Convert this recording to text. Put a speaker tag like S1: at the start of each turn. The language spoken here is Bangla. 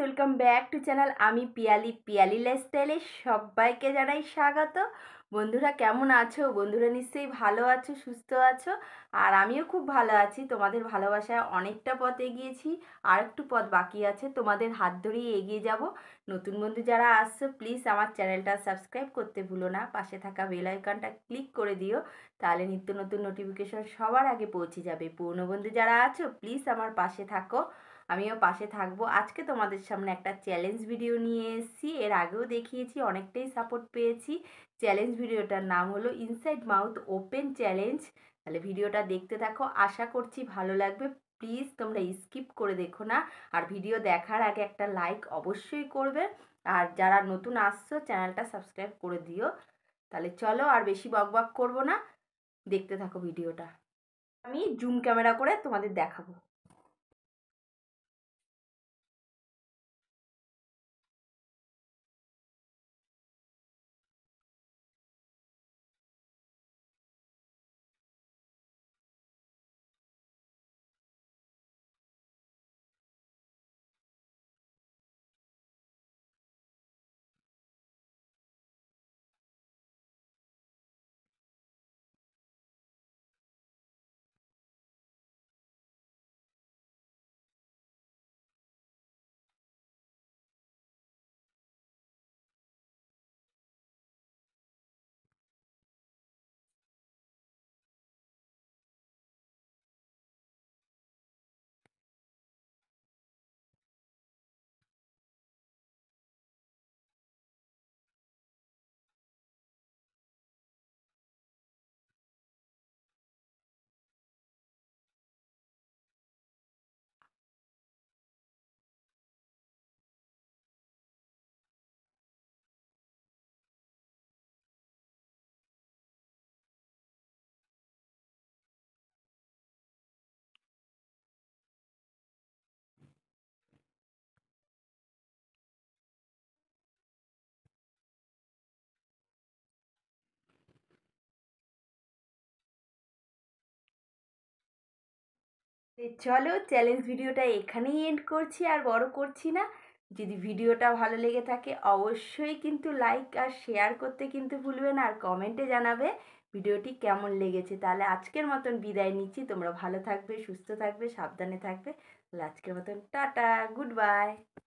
S1: ওয়েলকাম ব্যাক টু চ্যানেল আমি পিয়ালি পিয়ালি লাইফস্টাইলে সবাইকে জানাই স্বাগত বন্ধুরা কেমন আছো বন্ধুরা নিশ্চয়ই ভালো আছো সুস্থ আছো আর আমিও খুব ভালো আছি তোমাদের ভালোবাসায় অনেকটা পথ এগিয়েছি আর একটু পথ বাকি আছে তোমাদের হাত ধরেই এগিয়ে যাব নতুন বন্ধু যারা আসছো প্লিজ আমার চ্যানেলটা সাবস্ক্রাইব করতে ভুলো না পাশে থাকা বেল আইকনটা ক্লিক করে দিও তাহলে নিত্য নতুন নোটিফিকেশন সবার আগে পৌঁছে যাবে পুরনো বন্ধু যারা আছো প্লিজ আমার পাশে থাকো আমিও পাশে থাকবো আজকে তোমাদের সামনে একটা চ্যালেঞ্জ ভিডিও নিয়ে এসেছি এর আগেও দেখিয়েছি অনেকটাই সাপোর্ট পেয়েছি চ্যালেঞ্জ ভিডিওটার নাম হলো ইনসাইড মাউথ ওপেন চ্যালেঞ্জ তাহলে ভিডিওটা দেখতে থাকো আশা করছি ভালো লাগবে প্লিজ তোমরা স্কিপ করে দেখো না আর ভিডিও দেখার আগে একটা লাইক অবশ্যই করবে আর যারা নতুন আসছো চ্যানেলটা সাবস্ক্রাইব করে দিও তাহলে চলো আর বেশি বকবক করবো না দেখতে থাকো ভিডিওটা আমি জুম ক্যামেরা করে তোমাদের দেখাবো চলো চ্যালেঞ্জ ভিডিওটা এখানেই এন্ড করছি আর বড় করছি না যদি ভিডিওটা ভালো লেগে থাকে অবশ্যই কিন্তু লাইক আর শেয়ার করতে কিন্তু ভুলবে না আর কমেন্টে জানাবে ভিডিওটি কেমন লেগেছে তাহলে আজকের মতন বিদায় নিচ্ছি তোমরা ভালো থাকবে সুস্থ থাকবে সাবধানে থাকবে তাহলে আজকের মতন টাটা গুড বাই